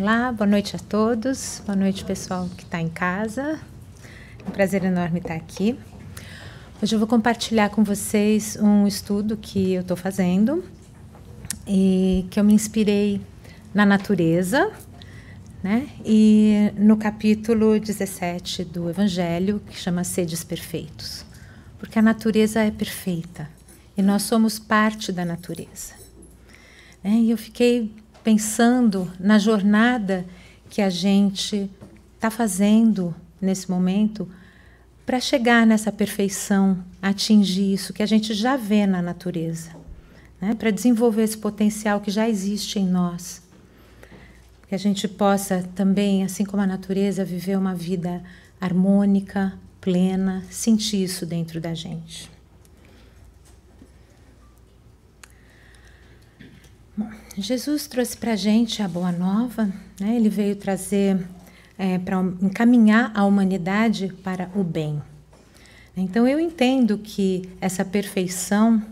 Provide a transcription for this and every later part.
Olá, boa noite a todos, boa noite pessoal que está em casa. É um prazer enorme estar tá aqui. Hoje eu vou compartilhar com vocês um estudo que eu estou fazendo e que eu me inspirei na natureza, né? E no capítulo 17 do Evangelho, que chama Sedes Perfeitos. Porque a natureza é perfeita e nós somos parte da natureza. Né? E eu fiquei pensando na jornada que a gente está fazendo nesse momento para chegar nessa perfeição, atingir isso que a gente já vê na natureza, né? para desenvolver esse potencial que já existe em nós. Que a gente possa também, assim como a natureza, viver uma vida harmônica, plena, sentir isso dentro da gente. Jesus trouxe para a gente a boa nova, né? ele veio trazer, é, para encaminhar a humanidade para o bem. Então eu entendo que essa perfeição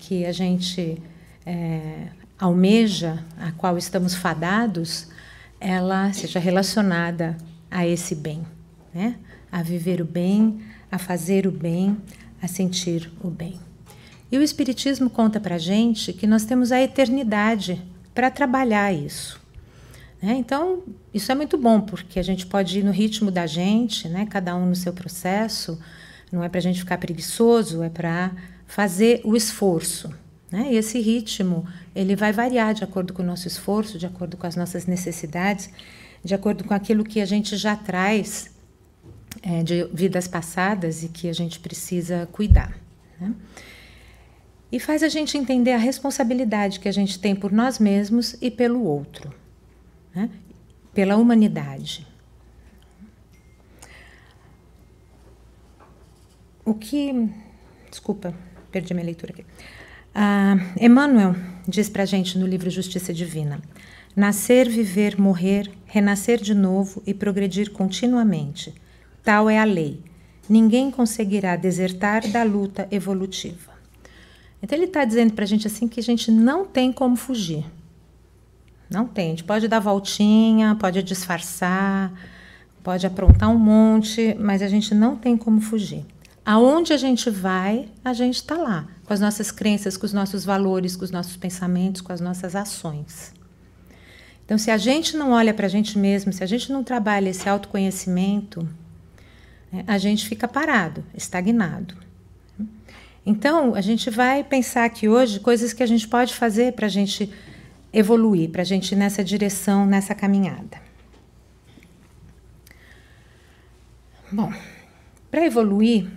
que a gente é, almeja, a qual estamos fadados, ela seja relacionada a esse bem, né? a viver o bem, a fazer o bem, a sentir o bem. E o Espiritismo conta para gente que nós temos a eternidade para trabalhar isso. Né? Então, isso é muito bom, porque a gente pode ir no ritmo da gente, né? cada um no seu processo, não é para a gente ficar preguiçoso, é para fazer o esforço. Né? E esse ritmo ele vai variar de acordo com o nosso esforço, de acordo com as nossas necessidades, de acordo com aquilo que a gente já traz é, de vidas passadas e que a gente precisa cuidar. Né? e faz a gente entender a responsabilidade que a gente tem por nós mesmos e pelo outro, né? pela humanidade. O que. Desculpa, perdi minha leitura aqui. Ah, Emmanuel diz para a gente no livro Justiça Divina: Nascer, viver, morrer, renascer de novo e progredir continuamente. Tal é a lei. Ninguém conseguirá desertar da luta evolutiva. Então ele está dizendo para a gente assim que a gente não tem como fugir. Não tem. A gente pode dar voltinha, pode disfarçar, pode aprontar um monte, mas a gente não tem como fugir. Aonde a gente vai, a gente está lá, com as nossas crenças, com os nossos valores, com os nossos pensamentos, com as nossas ações. Então, se a gente não olha para a gente mesmo, se a gente não trabalha esse autoconhecimento, né, a gente fica parado, estagnado. Então, a gente vai pensar aqui hoje coisas que a gente pode fazer para a gente evoluir, para a gente ir nessa direção, nessa caminhada. Bom, para evoluir,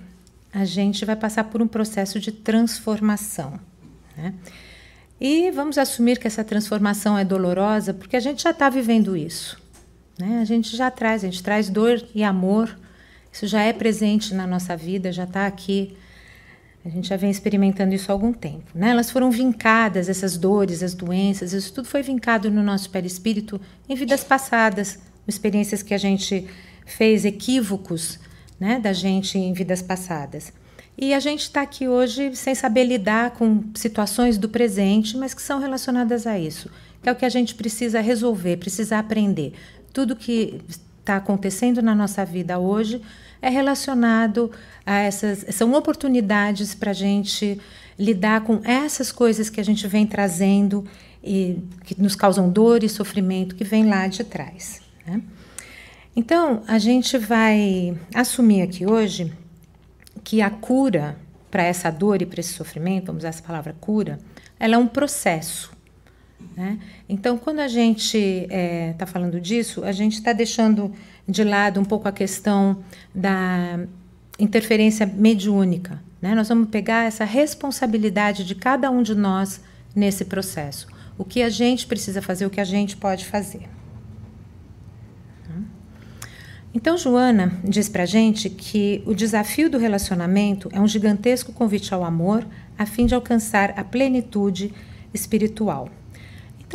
a gente vai passar por um processo de transformação. Né? E vamos assumir que essa transformação é dolorosa, porque a gente já está vivendo isso. Né? A gente já traz, a gente traz dor e amor, isso já é presente na nossa vida, já está aqui a gente já vem experimentando isso há algum tempo. Né? Elas foram vincadas, essas dores, as doenças, isso tudo foi vincado no nosso perispírito em vidas passadas, experiências que a gente fez, equívocos né, da gente em vidas passadas. E a gente está aqui hoje sem saber lidar com situações do presente, mas que são relacionadas a isso, que é o que a gente precisa resolver, precisa aprender. Tudo que está acontecendo na nossa vida hoje é relacionado a essas. São oportunidades para a gente lidar com essas coisas que a gente vem trazendo e que nos causam dor e sofrimento que vem lá de trás. Né? Então, a gente vai assumir aqui hoje que a cura para essa dor e para esse sofrimento, vamos usar essa palavra cura, ela é um processo. Né? Então, quando a gente está eh, é, falando disso, a gente está deixando de lado um pouco a questão da interferência mediúnica. Né? Nós vamos pegar essa responsabilidade de cada um de nós nesse processo. O que a gente precisa fazer, o que a gente pode fazer. Então, Joana diz para gente que o desafio do relacionamento é um gigantesco convite ao amor a fim de alcançar a plenitude espiritual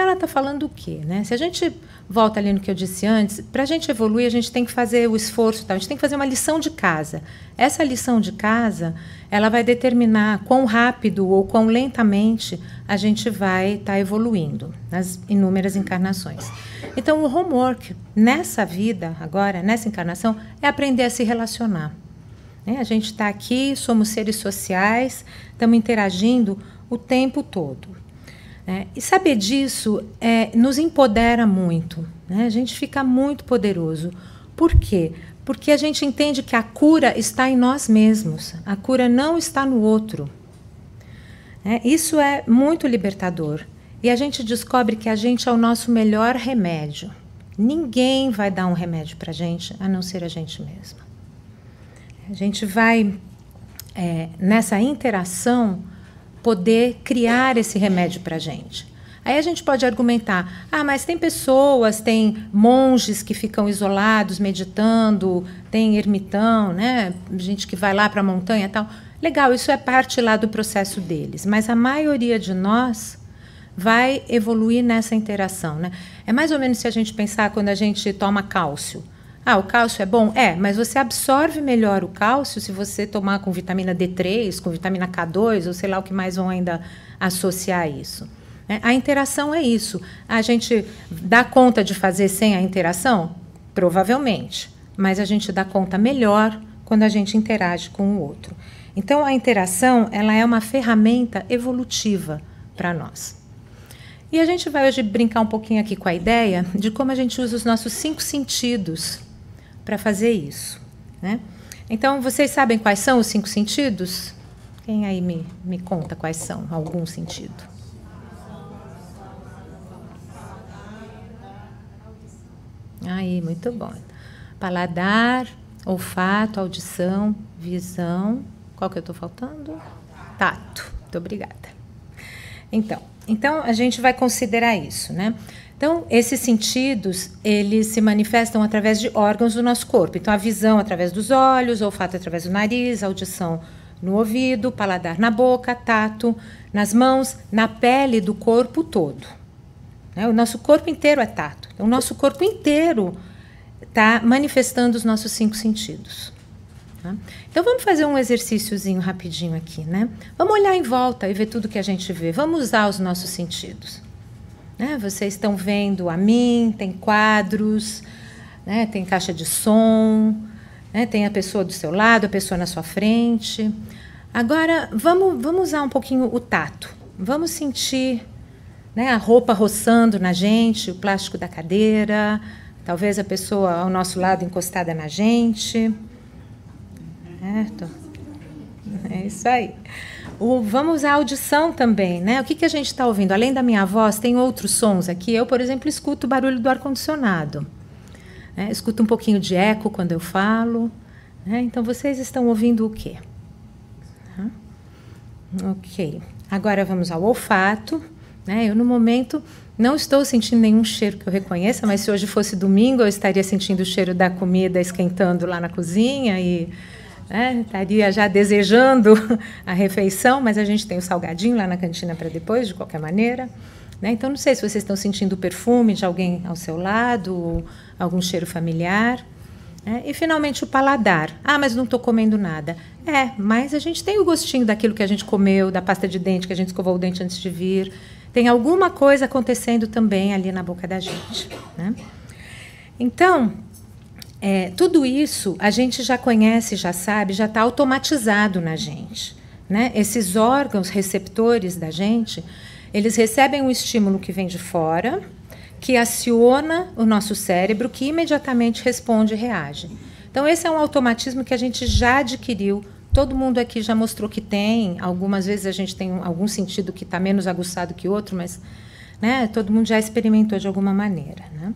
ela está falando o quê? Né? Se a gente volta ali no que eu disse antes, para a gente evoluir, a gente tem que fazer o esforço, tá? a gente tem que fazer uma lição de casa. Essa lição de casa, ela vai determinar quão rápido ou quão lentamente a gente vai estar tá evoluindo nas inúmeras encarnações. Então, o homework nessa vida, agora, nessa encarnação, é aprender a se relacionar. Né? A gente está aqui, somos seres sociais, estamos interagindo o tempo todo. É, e saber disso é, nos empodera muito. Né? A gente fica muito poderoso. Por quê? Porque a gente entende que a cura está em nós mesmos, a cura não está no outro. É, isso é muito libertador. E a gente descobre que a gente é o nosso melhor remédio. Ninguém vai dar um remédio para a gente a não ser a gente mesma. A gente vai, é, nessa interação, poder criar esse remédio para a gente. Aí a gente pode argumentar: ah, mas tem pessoas, tem monges que ficam isolados meditando, tem ermitão, né? Gente que vai lá para a montanha e tal. Legal, isso é parte lá do processo deles, mas a maioria de nós vai evoluir nessa interação, né? É mais ou menos se a gente pensar quando a gente toma cálcio. Ah, o cálcio é bom? É, mas você absorve melhor o cálcio se você tomar com vitamina D3, com vitamina K2, ou sei lá o que mais vão ainda associar isso. Né? A interação é isso. A gente dá conta de fazer sem a interação? Provavelmente. Mas a gente dá conta melhor quando a gente interage com o outro. Então, a interação ela é uma ferramenta evolutiva para nós. E a gente vai hoje brincar um pouquinho aqui com a ideia de como a gente usa os nossos cinco sentidos para fazer isso. Né? Então, vocês sabem quais são os cinco sentidos? Quem aí me, me conta quais são, algum sentido? Aí, muito bom. Paladar, olfato, audição, visão. Qual que eu estou faltando? Tato. Muito obrigada. Então, então a gente vai considerar isso, né? Então, esses sentidos, eles se manifestam através de órgãos do nosso corpo. Então, a visão através dos olhos, olfato através do nariz, audição no ouvido, paladar na boca, tato nas mãos, na pele do corpo todo. Né? O nosso corpo inteiro é tato. Então, o nosso corpo inteiro está manifestando os nossos cinco sentidos. Tá? Então vamos fazer um exercíciozinho rapidinho aqui, né? Vamos olhar em volta e ver tudo que a gente vê. Vamos usar os nossos sentidos. Né? Vocês estão vendo a mim, tem quadros, né? tem caixa de som, né? tem a pessoa do seu lado, a pessoa na sua frente. Agora, vamos, vamos usar um pouquinho o tato. Vamos sentir né, a roupa roçando na gente, o plástico da cadeira, talvez a pessoa ao nosso lado encostada na gente. Certo? É isso aí. O, vamos à audição também, né? O que, que a gente está ouvindo? Além da minha voz, tem outros sons aqui. Eu, por exemplo, escuto o barulho do ar-condicionado. Né? Escuto um pouquinho de eco quando eu falo. Né? Então, vocês estão ouvindo o quê? Ok. Agora vamos ao olfato. Né? Eu, no momento, não estou sentindo nenhum cheiro que eu reconheça, mas se hoje fosse domingo, eu estaria sentindo o cheiro da comida esquentando lá na cozinha e né? estaria já desejando a refeição, mas a gente tem o salgadinho lá na cantina para depois, de qualquer maneira. Né? Então, não sei se vocês estão sentindo o perfume de alguém ao seu lado, algum cheiro familiar. Né? E, finalmente, o paladar. Ah, mas não estou comendo nada. É, mas a gente tem o gostinho daquilo que a gente comeu, da pasta de dente, que a gente escovou o dente antes de vir. Tem alguma coisa acontecendo também ali na boca da gente. Né? Então, é, tudo isso a gente já conhece, já sabe, já está automatizado na gente. Né? Esses órgãos receptores da gente, eles recebem um estímulo que vem de fora, que aciona o nosso cérebro, que imediatamente responde e reage. Então, esse é um automatismo que a gente já adquiriu. Todo mundo aqui já mostrou que tem. Algumas vezes a gente tem algum sentido que está menos aguçado que outro, mas né, todo mundo já experimentou de alguma maneira. Né?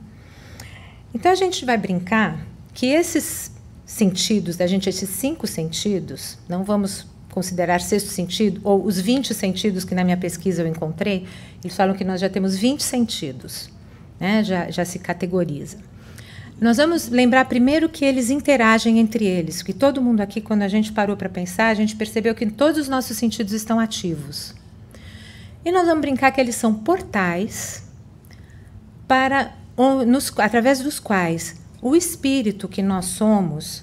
Então, a gente vai brincar que esses sentidos, da gente, esses cinco sentidos, não vamos considerar sexto sentido, ou os 20 sentidos que na minha pesquisa eu encontrei, eles falam que nós já temos 20 sentidos, né? já, já se categoriza. Nós vamos lembrar primeiro que eles interagem entre eles, que todo mundo aqui, quando a gente parou para pensar, a gente percebeu que todos os nossos sentidos estão ativos. E nós vamos brincar que eles são portais para nos, através dos quais o espírito que nós somos,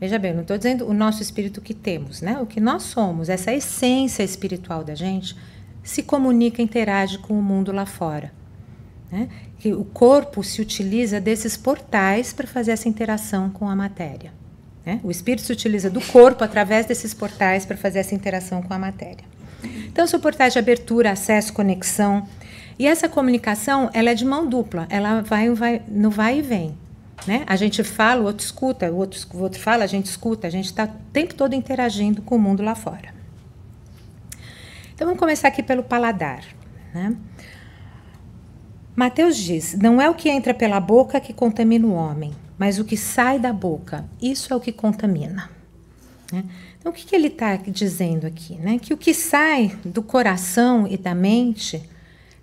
veja bem, não estou dizendo o nosso espírito que temos, né? O que nós somos, essa essência espiritual da gente, se comunica, interage com o mundo lá fora. Né? Que o corpo se utiliza desses portais para fazer essa interação com a matéria. Né? O espírito se utiliza do corpo através desses portais para fazer essa interação com a matéria. Então, são portais de abertura, acesso, conexão. E essa comunicação ela é de mão dupla, ela vai, vai no vai e vem. Né? A gente fala, o outro escuta, o outro, o outro fala, a gente escuta, a gente está o tempo todo interagindo com o mundo lá fora. Então vamos começar aqui pelo paladar. Né? Mateus diz: Não é o que entra pela boca que contamina o homem, mas o que sai da boca, isso é o que contamina. Né? Então o que, que ele está dizendo aqui? Né? Que o que sai do coração e da mente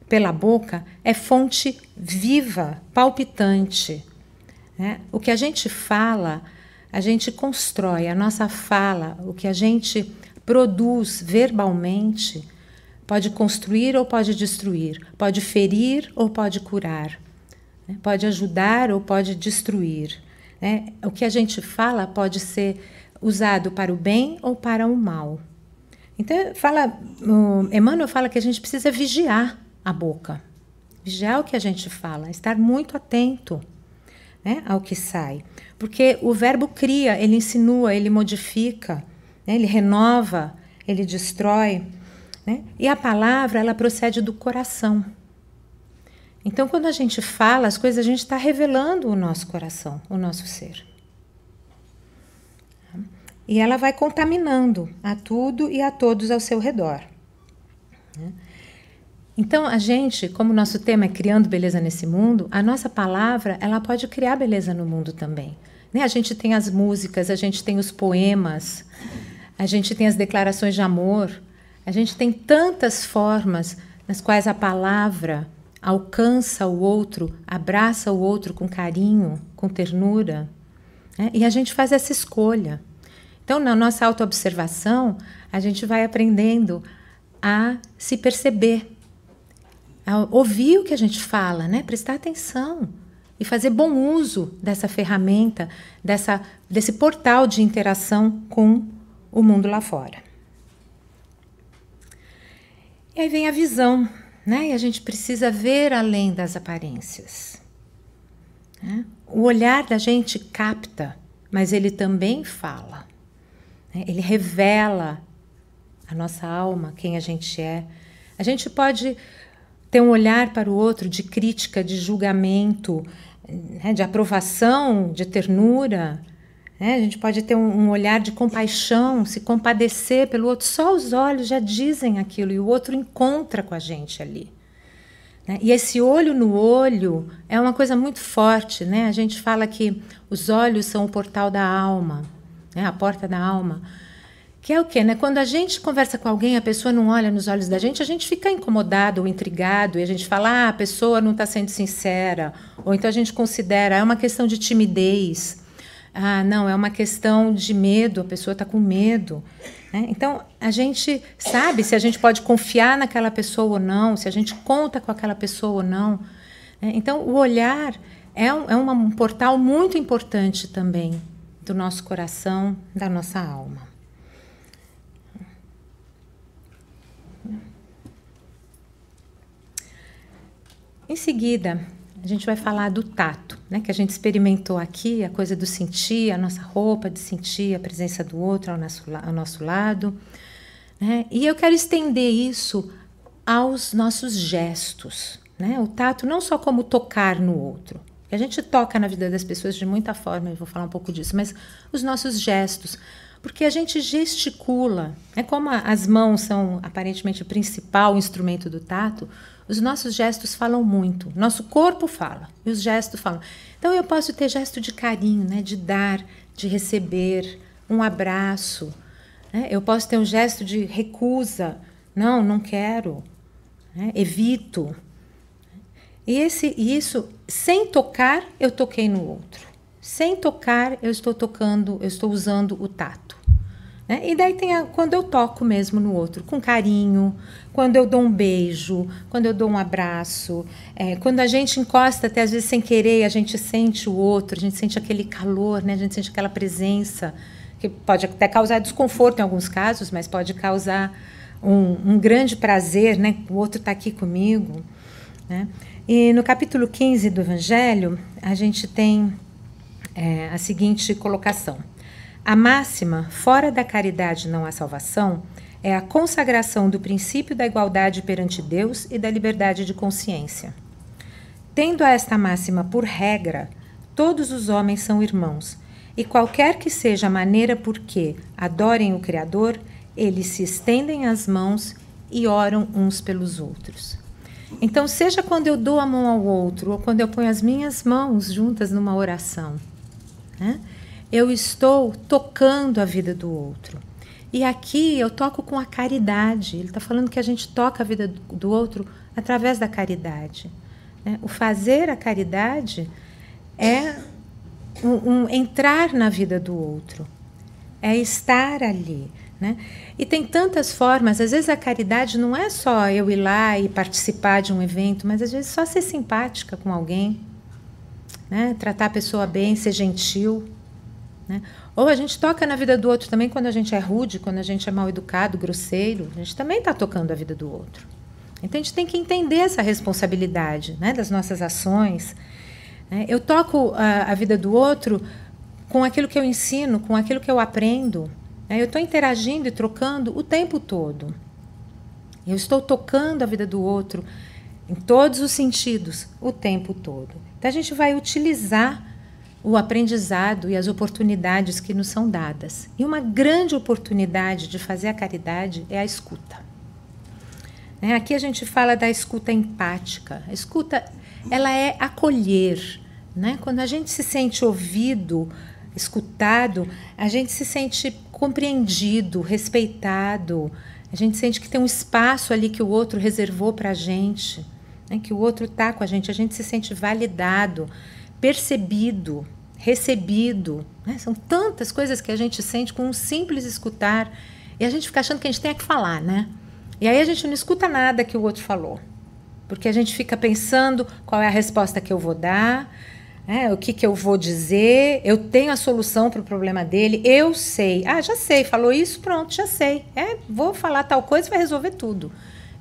pela boca é fonte viva, palpitante, né? O que a gente fala, a gente constrói, a nossa fala, o que a gente produz verbalmente, pode construir ou pode destruir, pode ferir ou pode curar, né? pode ajudar ou pode destruir. Né? O que a gente fala pode ser usado para o bem ou para o mal. Então, fala, Emmanuel fala que a gente precisa vigiar a boca, vigiar o que a gente fala, estar muito atento né, ao que sai. Porque o verbo cria, ele insinua, ele modifica, né, ele renova, ele destrói. Né? E a palavra, ela procede do coração. Então, quando a gente fala as coisas, a gente está revelando o nosso coração, o nosso ser. E ela vai contaminando a tudo e a todos ao seu redor. Né? Então, a gente, como o nosso tema é criando beleza nesse mundo, a nossa palavra, ela pode criar beleza no mundo também. Né? A gente tem as músicas, a gente tem os poemas, a gente tem as declarações de amor, a gente tem tantas formas nas quais a palavra alcança o outro, abraça o outro com carinho, com ternura. Né? E a gente faz essa escolha. Então, na nossa autoobservação, a gente vai aprendendo a se perceber a ouvir o que a gente fala, né? prestar atenção e fazer bom uso dessa ferramenta, dessa, desse portal de interação com o mundo lá fora. E aí vem a visão, né? e a gente precisa ver além das aparências. Né? O olhar da gente capta, mas ele também fala. Né? Ele revela a nossa alma, quem a gente é. A gente pode ter um olhar para o outro de crítica, de julgamento, né, de aprovação, de ternura. Né? A gente pode ter um, um, olhar de compaixão, se compadecer pelo outro. Só os olhos já dizem aquilo e o outro encontra com a gente ali. Né? E esse olho no olho é uma coisa muito forte. Né? A gente fala que os olhos são o portal da alma, né? a porta da alma. Que é o quê, né? Quando a gente conversa com alguém, a pessoa não olha nos olhos da gente, a gente fica incomodado ou intrigado e a gente fala, ah, a pessoa não está sendo sincera. Ou então a gente considera, ah, é uma questão de timidez. Ah, não, é uma questão de medo, a pessoa está com medo. Né? Então, a gente sabe se a gente pode confiar naquela pessoa ou não, se a gente conta com aquela pessoa ou não. Né? Então, o olhar é um, é um portal muito importante também do nosso coração, da nossa alma. Em seguida, a gente vai falar do tato, né? Que a gente experimentou aqui, a coisa do sentir, a nossa roupa, de sentir a presença do outro ao nosso, ao nosso lado. Né? E eu quero estender isso aos nossos gestos, né? O tato não só como tocar no outro. A gente toca na vida das pessoas de muita forma, eu vou falar um pouco disso, mas os nossos gestos. Porque a gente gesticula, é né? como as mãos são aparentemente o principal instrumento do tato, os nossos gestos falam muito, nosso corpo fala e os gestos falam. Então eu posso ter gesto de carinho, né, de dar, de receber, um abraço. Né? Eu posso ter um gesto de recusa, não, não quero, né? evito. E esse, isso, sem tocar, eu toquei no outro. Sem tocar, eu estou tocando, eu estou usando o tato. Né? E daí tem a, quando eu toco mesmo no outro, com carinho, quando eu dou um beijo, quando eu dou um abraço, é, quando a gente encosta até às vezes sem querer, a gente sente o outro, a gente sente aquele calor, né? a gente sente aquela presença, que pode até causar desconforto em alguns casos, mas pode causar um, um grande prazer, né? o outro está aqui comigo. Né? E no capítulo 15 do Evangelho, a gente tem é, a seguinte colocação. A máxima, fora da caridade não há salvação, é a consagração do princípio da igualdade perante Deus e da liberdade de consciência. Tendo a esta máxima por regra, todos os homens são irmãos, e qualquer que seja a maneira por que adorem o Criador, eles se estendem as mãos e oram uns pelos outros. Então, seja quando eu dou a mão ao outro ou quando eu ponho as minhas mãos juntas numa oração, né? eu estou tocando a vida do outro. E aqui eu toco com a caridade. Ele está falando que a gente toca a vida do outro através da caridade. Né? O fazer a caridade é um, um entrar na vida do outro, é estar ali. Né? E tem tantas formas. Às vezes a caridade não é só eu ir lá e participar de um evento, mas às vezes só ser simpática com alguém, né? tratar a pessoa bem, ser gentil. Né? Ou a gente toca na vida do outro também quando a gente é rude, quando a gente é mal educado, grosseiro, a gente também está tocando a vida do outro. Então a gente tem que entender essa responsabilidade né, das nossas ações. Né? Eu toco a, a, vida do outro com aquilo que eu ensino, com aquilo que eu aprendo. Né? Eu estou interagindo e trocando o tempo todo. Eu estou tocando a vida do outro em todos os sentidos, o tempo todo. Então a gente vai utilizar o aprendizado e as oportunidades que nos são dadas. E uma grande oportunidade de fazer a caridade é a escuta. Né? Aqui a gente fala da escuta empática. A escuta, ela é acolher. Né? Quando a gente se sente ouvido, escutado, a gente se sente compreendido, respeitado. A gente sente que tem um espaço ali que o outro reservou para a gente, né? que o outro está com a gente. A gente se sente validado percebido, recebido. Né? São tantas coisas que a gente sente com um simples escutar e a gente fica achando que a gente tem que falar, né? E aí a gente não escuta nada que o outro falou, porque a gente fica pensando qual é a resposta que eu vou dar, né? o que, que eu vou dizer, eu tenho a solução para o problema dele, eu sei. Ah, já sei, falou isso, pronto, já sei. É, vou falar tal coisa, vai resolver tudo.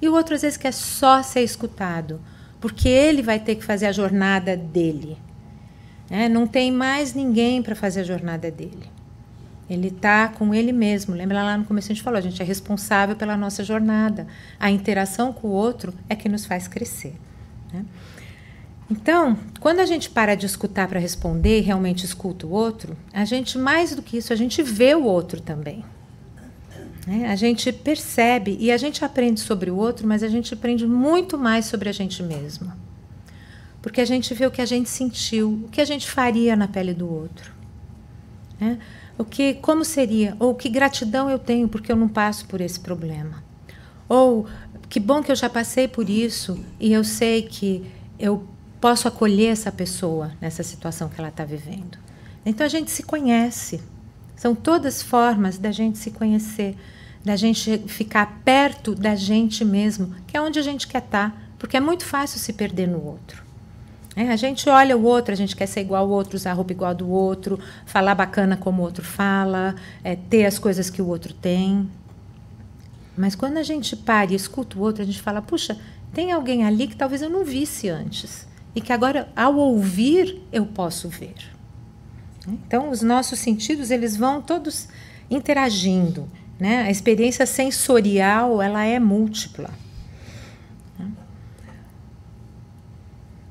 E o outro às vezes quer só ser escutado, porque ele vai ter que fazer a jornada dele. É, não tem mais ninguém para fazer a jornada dele. Ele está com ele mesmo. Lembra lá no começo a gente falou, a gente é responsável pela nossa jornada. A interação com o outro é que nos faz crescer. Né? Então, quando a gente para de escutar para responder e realmente escuta o outro, a gente, mais do que isso, a gente vê o outro também. Né? A gente percebe e a gente aprende sobre o outro, mas a gente aprende muito mais sobre a gente mesma porque a gente vê o que a gente sentiu, o que a gente faria na pele do outro. Né? O que, como seria? Ou que gratidão eu tenho porque eu não passo por esse problema? Ou que bom que eu já passei por isso e eu sei que eu posso acolher essa pessoa nessa situação que ela está vivendo. Então a gente se conhece. São todas formas da gente se conhecer, da gente ficar perto da gente mesmo, que é onde a gente quer estar, tá, porque é muito fácil se perder no outro. É, a gente olha o outro, a gente quer ser igual ao outro, usar roupa igual do outro, falar bacana como o outro fala, é, ter as coisas que o outro tem. Mas quando a gente para e escuta o outro, a gente fala: puxa, tem alguém ali que talvez eu não visse antes e que agora, ao ouvir, eu posso ver. Então, os nossos sentidos eles vão todos interagindo. Né? A experiência sensorial ela é múltipla.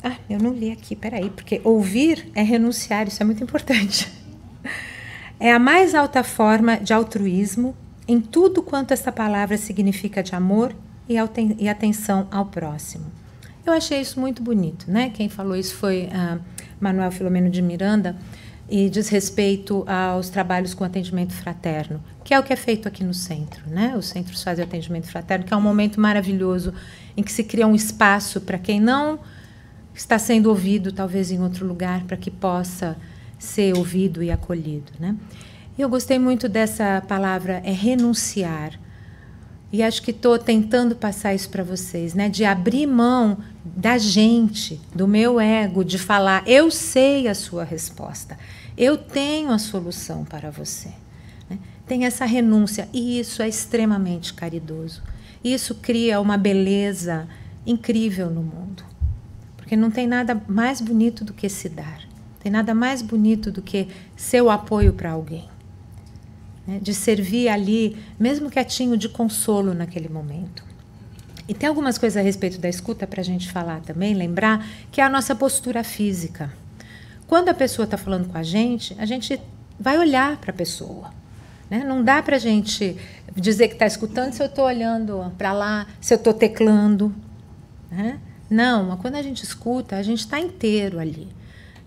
Ah, eu não li aqui, peraí, porque ouvir é renunciar, isso é muito importante. É a mais alta forma de altruísmo em tudo quanto esta palavra significa de amor e atenção ao próximo. Eu achei isso muito bonito, né? Quem falou isso foi a ah, Manuel Filomeno de Miranda e diz respeito aos trabalhos com atendimento fraterno, que é o que é feito aqui no centro, né? Os centros fazem atendimento fraterno, que é um momento maravilhoso em que se cria um espaço para quem não está sendo ouvido talvez em outro lugar para que possa ser ouvido e acolhido, né? Eu gostei muito dessa palavra é renunciar. E acho que estou tentando passar isso para vocês, né? De abrir mão da gente, do meu ego, de falar, eu sei a sua resposta, eu tenho a solução para você. Né? Tem essa renúncia, e isso é extremamente caridoso. Isso cria uma beleza incrível no mundo. Porque não tem nada mais bonito do que se dar. tem nada mais bonito do que ser o apoio para alguém. Né? De servir ali, mesmo quietinho, de consolo naquele momento. E tem algumas coisas a respeito da escuta para a gente falar também, lembrar, que é a nossa postura física. Quando a pessoa está falando com a gente, a gente vai olhar para a pessoa. Né? Não dá para a gente dizer que está escutando se eu estou olhando para lá, se eu estou teclando. Né? Não, quando a gente escuta, a gente está inteiro ali.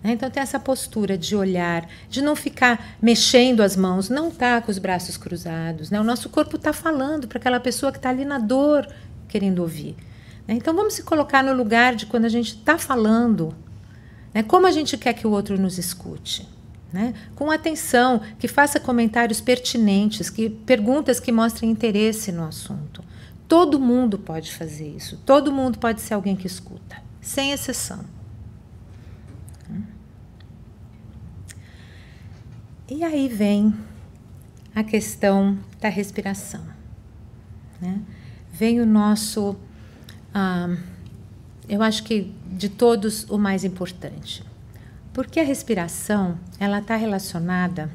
Né? Então tem essa postura de olhar, de não ficar mexendo as mãos, não tá com os braços cruzados. Né? O nosso corpo está falando para aquela pessoa que está ali na dor querendo ouvir. Né? Então vamos se colocar no lugar de quando a gente está falando, né? como a gente quer que o outro nos escute. Né? Com atenção, que faça comentários pertinentes, que perguntas que mostrem interesse no assunto. Todo mundo pode fazer isso. Todo mundo pode ser alguém que escuta, sem exceção. E aí vem a questão da respiração. Né? Vem o nosso, ah, eu acho que de todos o mais importante, porque a respiração ela está relacionada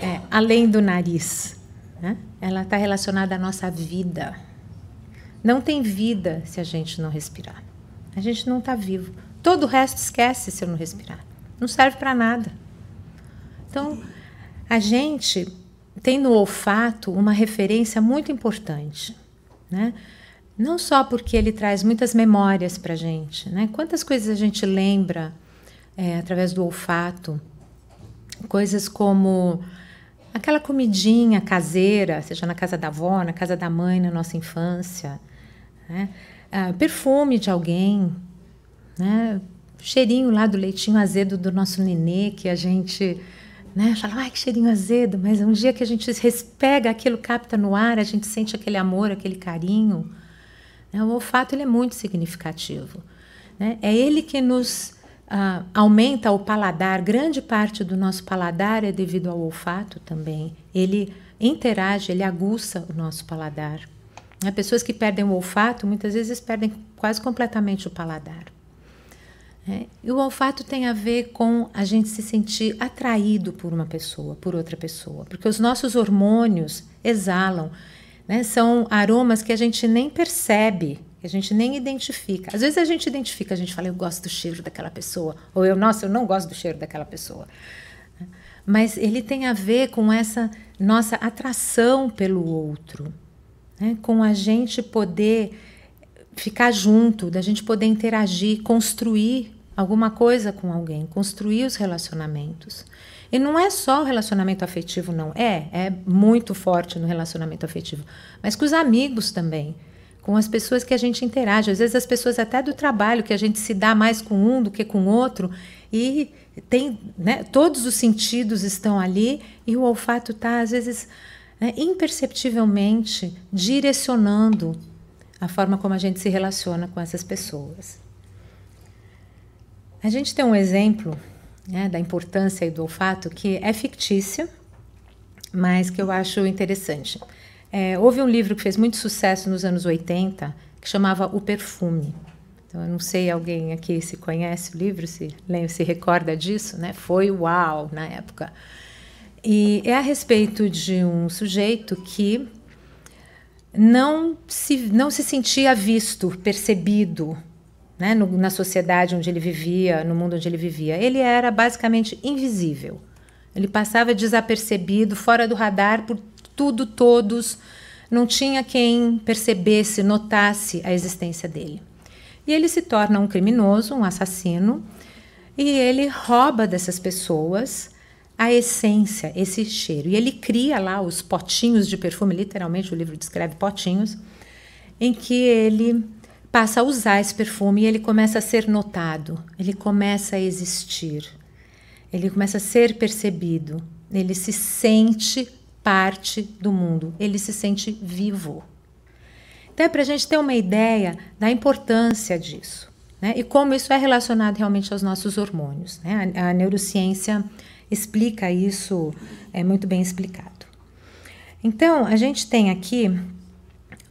é, além do nariz, né? ela está relacionada à nossa vida. Não tem vida se a gente não respirar. A gente não está vivo. Todo o resto esquece se eu não respirar. Não serve para nada. Então, a gente tem no olfato uma referência muito importante, né? Não só porque ele traz muitas memórias para a gente, né? Quantas coisas a gente lembra é, através do olfato? Coisas como Aquela comidinha caseira, seja na casa da avó, na casa da mãe, na nossa infância. Né? Ah, perfume de alguém. Né? Cheirinho lá do leitinho azedo do nosso nenê, que a gente né? Fala, ai, que cheirinho azedo, mas um dia que a gente respega aquilo, capta no ar, a gente sente aquele amor, aquele carinho. Né? O olfato ele é muito significativo. Né? É ele que nos ah, aumenta o paladar, grande parte do nosso paladar é devido ao olfato também. Ele interage, ele aguça o nosso paladar. Né? Pessoas que perdem o olfato muitas vezes perdem quase completamente o paladar. É, e o olfato tem a ver com a gente se sentir atraído por uma pessoa, por outra pessoa, porque os nossos hormônios exalam, né? são aromas que a gente nem percebe a gente nem identifica. Às vezes a gente identifica, a gente fala, eu gosto do cheiro daquela pessoa, ou eu, nossa, eu não gosto do cheiro daquela pessoa. Mas ele tem a ver com essa nossa atração pelo outro, né? com a gente poder ficar junto, da gente poder interagir, construir alguma coisa com alguém, construir os relacionamentos. E não é só o relacionamento afetivo, não. É, é muito forte no relacionamento afetivo, mas com os amigos também com as pessoas que a gente interage, às vezes as pessoas até do trabalho, que a gente se dá mais com um do que com outro, e tem, né, todos os sentidos estão ali, e o olfato está, às vezes, né, imperceptivelmente direcionando a forma como a gente se relaciona com essas pessoas. A gente tem um exemplo né, da importância do olfato que é fictício, mas que eu acho interessante. É, houve um livro que fez muito sucesso nos anos 80 que chamava O Perfume. Então, eu não sei alguém aqui se conhece o livro, se lembra, se recorda disso, né? Foi uau na época. E é a respeito de um sujeito que não se, não se sentia visto, percebido né? no, na sociedade onde ele vivia, no mundo onde ele vivia. Ele era basicamente invisível. Ele passava desapercebido, fora do radar por tudo, todos. Não tinha quem percebesse, notasse a existência dele. E ele se torna um criminoso, um assassino, e ele rouba dessas pessoas a essência, esse cheiro. E ele cria lá os potinhos de perfume, literalmente o livro descreve potinhos, em que ele passa a usar esse perfume e ele começa a ser notado, ele começa a existir, ele começa a ser percebido, ele se sente parte do mundo, ele se sente vivo. Então é para a gente ter uma ideia da importância disso né? e como isso é relacionado realmente aos nossos hormônios. Né? A, a neurociência explica isso, é muito bem explicado. Então a gente tem aqui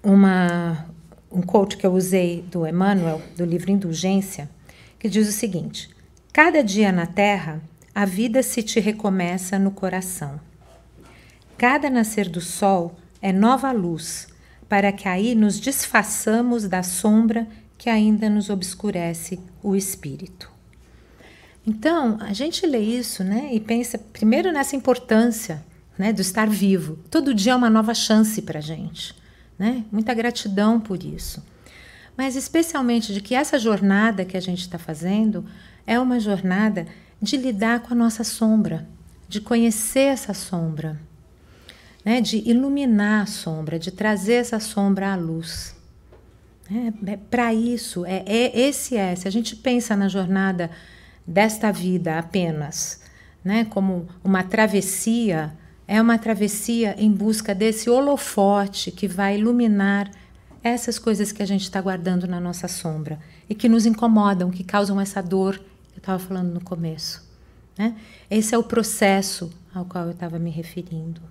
uma, um quote que eu usei do Emmanuel, do livro Indulgência, que diz o seguinte: Cada dia na Terra, a vida se te recomeça no coração. Cada nascer do sol é nova luz, para que aí nos desfaçamos da sombra que ainda nos obscurece o espírito. Então, a gente lê isso, né, e pensa primeiro nessa importância, né, do estar vivo. Todo dia é uma nova chance para gente, né? Muita gratidão por isso. Mas especialmente de que essa jornada que a gente está fazendo é uma jornada de lidar com a nossa sombra, de conhecer essa sombra, né, de iluminar a sombra, de trazer essa sombra à luz. É, é para isso, é, é, esse é. Se a gente pensa na jornada desta vida apenas, né, como uma travessia, é uma travessia em busca desse holofote que vai iluminar essas coisas que a gente está guardando na nossa sombra e que nos incomodam, que causam essa dor que eu estava falando no começo. Né? Esse é o processo ao qual eu estava me referindo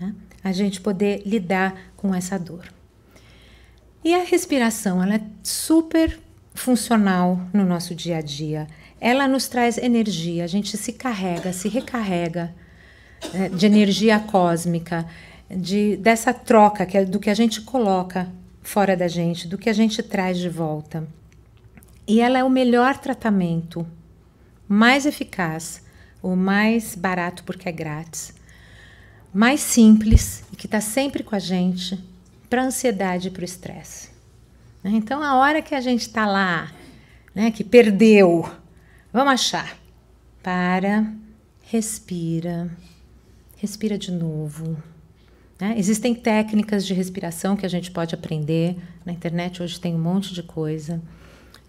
né? a gente poder lidar com essa dor. E a respiração, ela é super funcional no nosso dia a dia. Ela nos traz energia, a gente se carrega, se recarrega né, de energia cósmica, de dessa troca que é do que a gente coloca fora da gente, do que a gente traz de volta. E ela é o melhor tratamento, mais eficaz, o mais barato porque é grátis mais simples e que está sempre com a gente para a ansiedade e para o estresse. Né? Então, a hora que a gente está lá, né, que perdeu, vamos achar. Para, respira, respira de novo. Né? Existem técnicas de respiração que a gente pode aprender. Na internet hoje tem um monte de coisa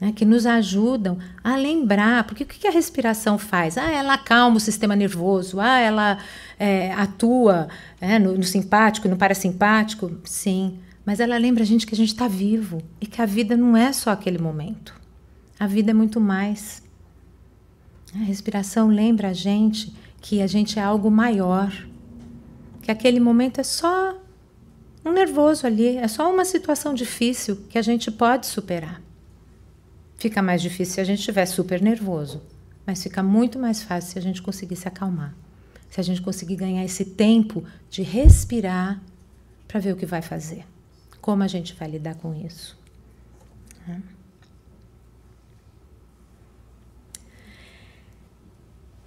né, que nos ajudam a lembrar, porque o que a respiração faz? Ah, ela acalma o sistema nervoso, ah, ela é, atua é, no, no simpático, no parasimpático, sim, mas ela lembra a gente que a gente está vivo e que a vida não é só aquele momento, a vida é muito mais. A respiração lembra a gente que a gente é algo maior, que aquele momento é só um nervoso ali, é só uma situação difícil que a gente pode superar. Fica mais difícil se a gente estiver super nervoso, mas fica muito mais fácil se a gente conseguir se acalmar. Se a gente conseguir ganhar esse tempo de respirar para ver o que vai fazer, como a gente vai lidar com isso.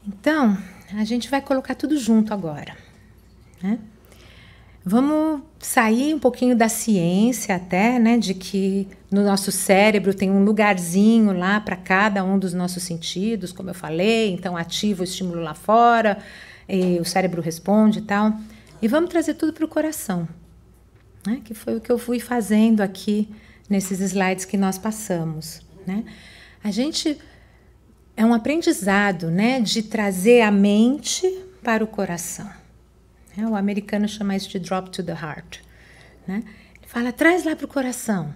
Então, a gente vai colocar tudo junto agora. Né? Vamos sair um pouquinho da ciência até, né, de que no nosso cérebro tem um lugarzinho lá para cada um dos nossos sentidos, como eu falei, então ativa o estímulo lá fora, o cérebro responde e tal. E vamos trazer tudo para o coração, né, que foi o que eu fui fazendo aqui nesses slides que nós passamos, né? A gente é um aprendizado, né, de trazer a mente para o coração. Né? O americano chama isso de drop to the heart. Né? Ele fala, traz lá para o coração.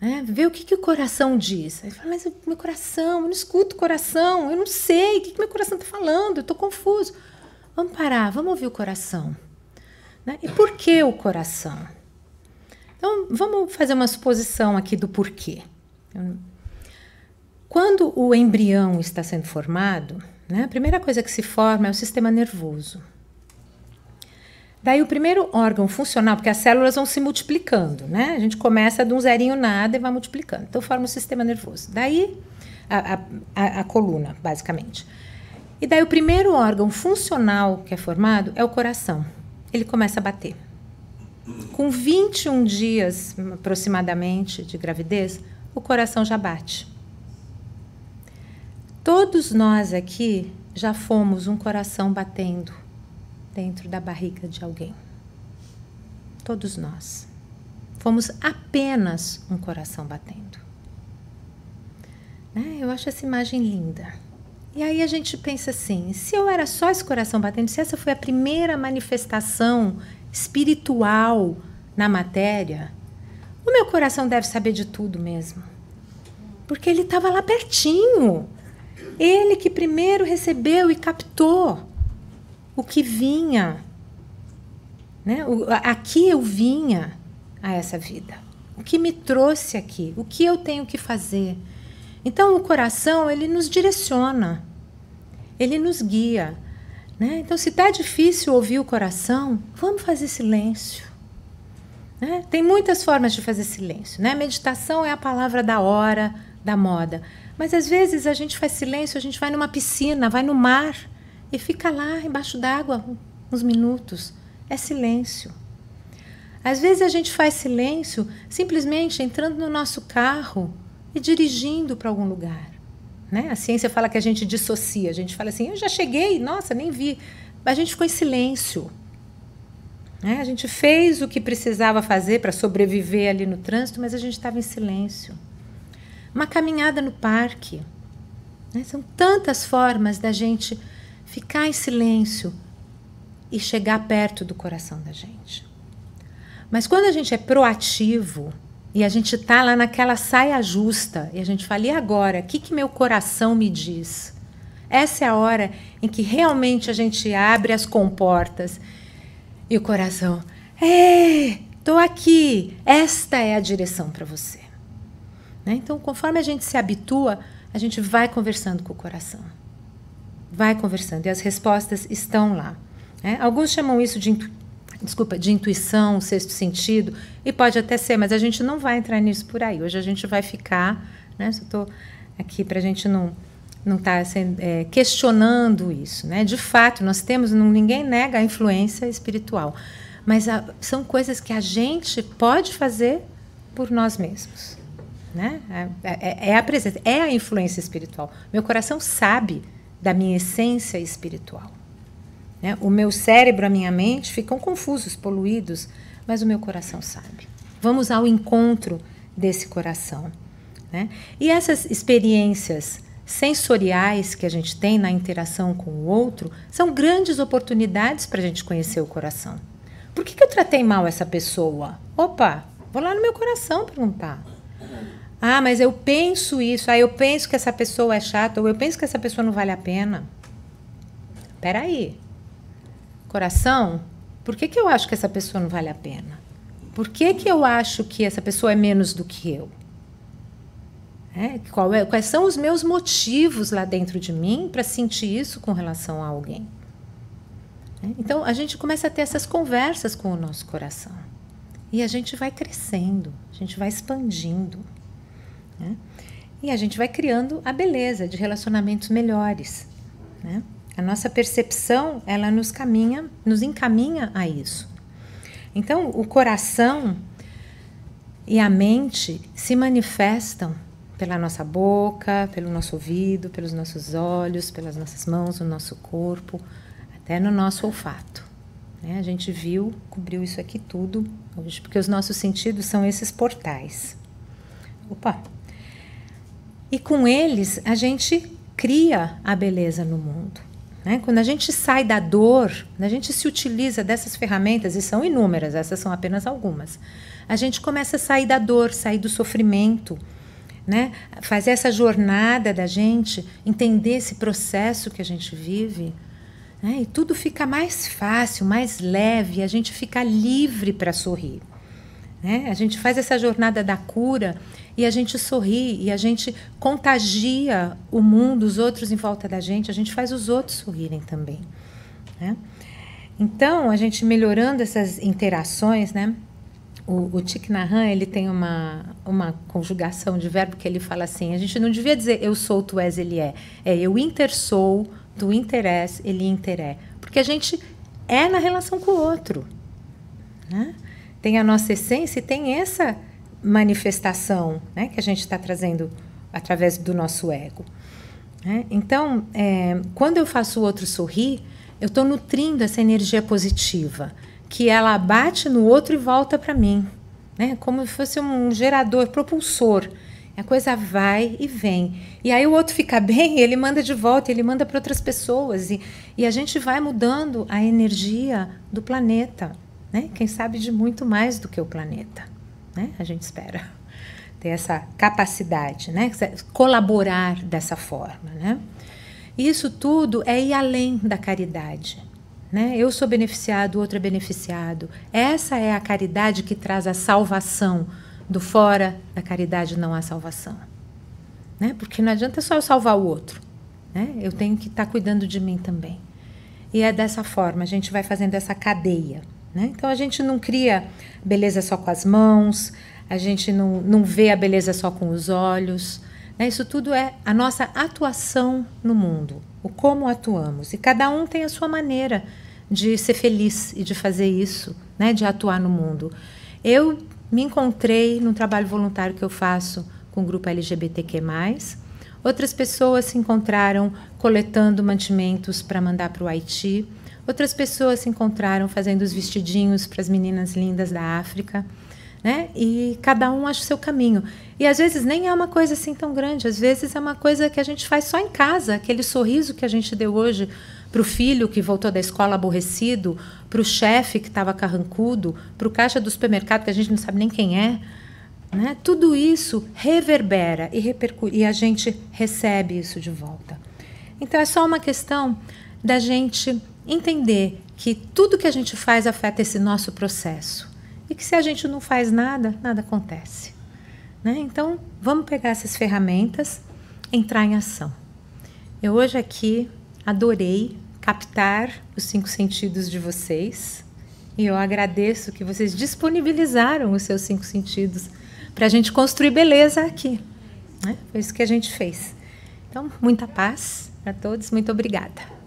Né? Vê o que, que o coração diz. Ele fala, mas meu coração, eu não escuto o coração, eu não sei o que, que meu coração está falando, eu estou confuso. Vamos parar, vamos ouvir o coração. Né? E por que o coração? Então, vamos fazer uma suposição aqui do porquê. Quando o embrião está sendo formado, né, a primeira coisa que se forma é o sistema nervoso. Daí o primeiro órgão funcional, porque as células vão se multiplicando, né? A gente começa de um zerinho nada e vai multiplicando. Então forma o sistema nervoso. Daí a, a, a, a coluna, basicamente. E daí o primeiro órgão funcional que é formado é o coração. Ele começa a bater. Com 21 dias aproximadamente de gravidez, o coração já bate. Todos nós aqui já fomos um coração batendo dentro da barriga de alguém. Todos nós. Fomos apenas um coração batendo. Né? Eu acho essa imagem linda. E aí a gente pensa assim: se eu era só esse coração batendo, se essa foi a primeira manifestação espiritual na matéria, o meu coração deve saber de tudo mesmo. Porque ele estava lá pertinho. Ele que primeiro recebeu e captou o que vinha. Né? O, aqui eu vinha a essa vida. O que me trouxe aqui? O que eu tenho que fazer? Então, o coração, ele nos direciona, ele nos guia. Né? Então, se está difícil ouvir o coração, vamos fazer silêncio. Né? Tem muitas formas de fazer silêncio. Né? Meditação é a palavra da hora, da moda. Mas às vezes a gente faz silêncio, a gente vai numa piscina, vai no mar e fica lá embaixo d'água uns minutos. É silêncio. Às vezes a gente faz silêncio simplesmente entrando no nosso carro e dirigindo para algum lugar. Né? A ciência fala que a gente dissocia, a gente fala assim: eu já cheguei, nossa, nem vi. A gente ficou em silêncio. Né? A gente fez o que precisava fazer para sobreviver ali no trânsito, mas a gente estava em silêncio. Uma caminhada no parque. Né? São tantas formas da gente ficar em silêncio e chegar perto do coração da gente. Mas quando a gente é proativo e a gente está lá naquela saia justa e a gente fala, e agora? O que, que meu coração me diz? Essa é a hora em que realmente a gente abre as comportas e o coração, é, estou aqui, esta é a direção para você. Né? Então, conforme a gente se habitua, a gente vai conversando com o coração vai conversando e as respostas estão lá. Né? Alguns chamam isso de intu... Desculpa, de intuição, sexto sentido, e pode até ser, mas a gente não vai entrar nisso por aí. Hoje a gente vai ficar, né? Só estou aqui para a gente não não estar tá, é, questionando isso, né? De fato, nós temos, ninguém nega a influência espiritual, mas a, são coisas que a gente pode fazer por nós mesmos, né? É, é, é a presença, é a influência espiritual. Meu coração sabe da minha essência espiritual. Né? O meu cérebro, a minha mente ficam confusos, poluídos, mas o meu coração sabe. Vamos ao encontro desse coração. Né? E essas experiências sensoriais que a gente tem na interação com o outro são grandes oportunidades para a gente conhecer o coração. Por que, que eu tratei mal essa pessoa? Opa, vou lá no meu coração perguntar. Ah, mas eu penso isso. Ah, eu penso que essa pessoa é chata. Ou eu penso que essa pessoa não vale a pena. Peraí. Coração, por que, que eu acho que essa pessoa não vale a pena? Por que, que eu acho que essa pessoa é menos do que eu? É, é, quais são os meus motivos lá dentro de mim para sentir isso com relação a alguém? É, então, a gente começa a ter essas conversas com o nosso coração. E a gente vai crescendo, a gente vai expandindo. Né? E a gente vai criando a beleza de relacionamentos melhores. Né? A nossa percepção ela nos caminha, nos encaminha a isso. Então, o coração e a mente se manifestam pela nossa boca, pelo nosso ouvido, pelos nossos olhos, pelas nossas mãos, no nosso corpo, até no nosso olfato. Né? A gente viu, cobriu isso aqui tudo hoje, porque os nossos sentidos são esses portais. Opa, e com eles a gente cria a beleza no mundo. Né? Quando a gente sai da dor, quando a gente se utiliza dessas ferramentas, e são inúmeras, essas são apenas algumas, a gente começa a sair da dor, sair do sofrimento. Né? Fazer essa jornada da gente, entender esse processo que a gente vive. Né? E tudo fica mais fácil, mais leve, a gente fica livre para sorrir. Né? A gente faz essa jornada da cura e a gente sorri e a gente contagia o mundo, os outros em volta da gente, a gente faz os outros sorrirem também. Né? Então, a gente melhorando essas interações, né? O, o Thich Nhat ele tem uma, uma conjugação de verbo que ele fala assim, a gente não devia dizer eu sou, tu és, ele é. É eu intersou, tu interes, ele interé. Porque a gente é na relação com o outro. Né? tem a nossa essência e tem essa manifestação né, que a gente está trazendo através do nosso ego. Né? Então, é, quando eu faço o outro sorrir, eu estou nutrindo essa energia positiva, que ela bate no outro e volta para mim, né? como se fosse um gerador propulsor. A coisa vai e vem. E aí o outro fica bem, ele manda de volta, ele manda para outras pessoas. E, e a gente vai mudando a energia do planeta né? Quem sabe de muito mais do que o planeta, né? A gente espera ter essa capacidade, né? Colaborar dessa forma, né? Isso tudo é ir além da caridade. Né? Eu sou beneficiado, o outro é beneficiado. Essa é a caridade que traz a salvação. Do fora da caridade não há salvação. Né? Porque não adianta só eu salvar o outro. Né? Eu tenho que estar tá cuidando de mim também. E é dessa forma, a gente vai fazendo essa cadeia. Né? Então a gente não cria beleza só com as mãos, a gente não, não vê a beleza só com os olhos. Né? Isso tudo é a nossa atuação no mundo, o como atuamos. E cada um tem a sua maneira de ser feliz e de fazer isso, né? de atuar no mundo. Eu me encontrei num trabalho voluntário que eu faço com o grupo LGBTQ. Outras pessoas se encontraram coletando mantimentos para mandar para o Haiti. Outras pessoas se encontraram fazendo os vestidinhos para as meninas lindas da África. Né? E cada um acha o seu caminho. E às vezes nem é uma coisa assim tão grande, às vezes é uma coisa que a gente faz só em casa, aquele sorriso que a gente deu hoje para o filho que voltou da escola aborrecido, para o chefe que estava carrancudo, para o caixa do supermercado que a gente não sabe nem quem é. Né? Tudo isso reverbera e, e a gente recebe isso de volta. Então é só uma questão da gente entender que tudo que a gente faz afeta esse nosso processo e que se a gente não faz nada, nada acontece. Né? Então, vamos pegar essas ferramentas, entrar em ação. Eu hoje aqui adorei captar os cinco sentidos de vocês e eu agradeço que vocês disponibilizaram os seus cinco sentidos para a gente construir beleza aqui. Né? Foi isso que a gente fez. Então, muita paz para todos, muito obrigada.